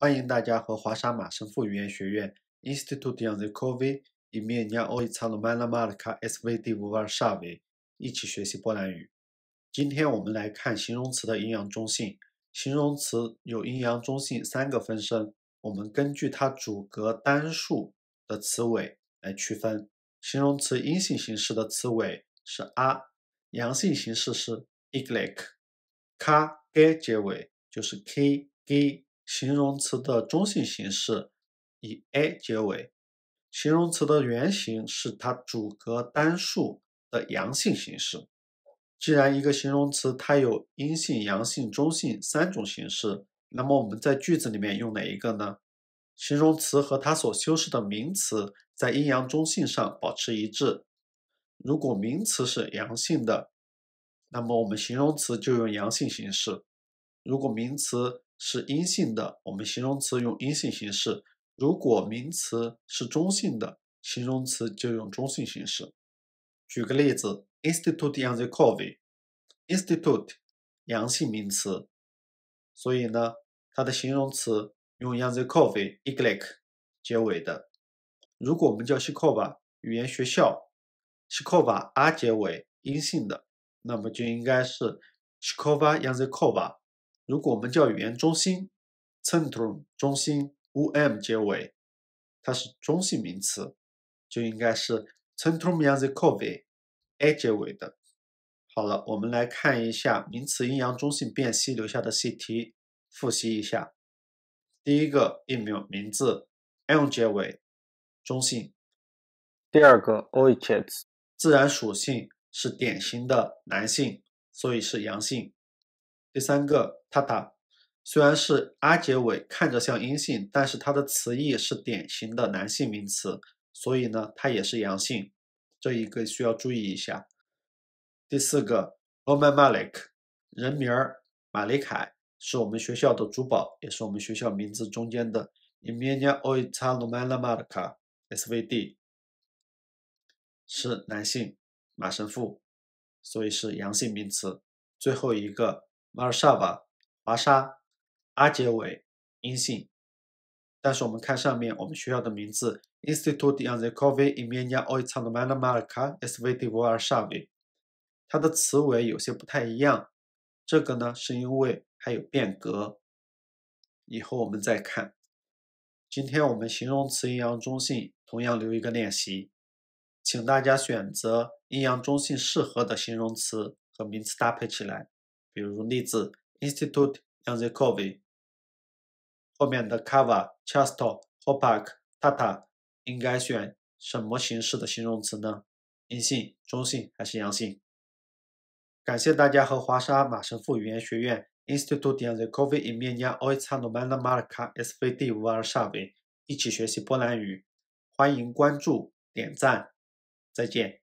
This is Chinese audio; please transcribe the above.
欢迎大家和华沙马神夫语言学院 （Institute on the k o v i d 以及尼亚奥伊查 m a 拉马尔卡 （Svieduvar s z a w i 一起学习波兰语。今天我们来看形容词的阴阳中性。形容词有阴阳中性三个分身，我们根据它主格单数的词尾来区分。形容词阴性形式的词尾是 “a”，阳性形式是 i g l e k 它该结尾就是 “k”、“g”。形容词的中性形式以 a 结尾，形容词的原型是它主格单数的阳性形式。既然一个形容词它有阴性、阳性、中性三种形式，那么我们在句子里面用哪一个呢？形容词和它所修饰的名词在阴阳中性上保持一致。如果名词是阳性的，那么我们形容词就用阳性形式；如果名词，是阴性的，我们形容词用阴性形式。如果名词是中性的，形容词就用中性形式。举个例子，Institute on the Cove，Institute，阳性名词，所以呢，它的形容词用 on the c o v e e g l a c 结尾的。如果我们叫 s h i k o v a 语言学校 s h i k o v a r 结尾，阴性的，那么就应该是 s h i k o v a on the Cove。如果我们叫语言中心，centrum 中心，um 结尾，它是中性名词，就应该是 centrum yangzikovi，a 结尾的。好了，我们来看一下名词阴阳中性辨析留下的习题，复习一下。第一个，i 名名字 m 结尾，中性。第二个，oiches，自然属性是典型的男性，所以是阳性。第三个。Tata。虽然是阿结尾，看着像阴性，但是它的词义是典型的男性名词，所以呢，它也是阳性。这一个需要注意一下。第四个，Oman Malik，人名儿马里凯，是我们学校的珠宝，也是我们学校名字中间的。i m e n i a o i t a Omana m a r i k a SVD，是男性马神父，所以是阳性名词。最后一个 m a r 马 a v a 华沙，阿杰维，阴性。但是我们看上面我们学校的名字，Instituto n h e c o v e ñ a n z a y o u l t u r a n e la a m e r i c a Světová s a v y 它的词尾有些不太一样。这个呢是因为还有变革，以后我们再看。今天我们形容词阴阳中性，同样留一个练习，请大家选择阴阳中性适合的形容词和名词搭配起来，比如例子。Institute Jan Zikovi 后面的 k a v a c h e s t o Hopak, Tata 应该选什么形式的形容词呢？阴性、中性还是阳性？感谢大家和华沙马神父语言学院 Institute Jan Zikovi in Miany n o j t z a n o m a n a Malaka SVD w a r s h a w y 一起学习波兰语。欢迎关注、点赞，再见。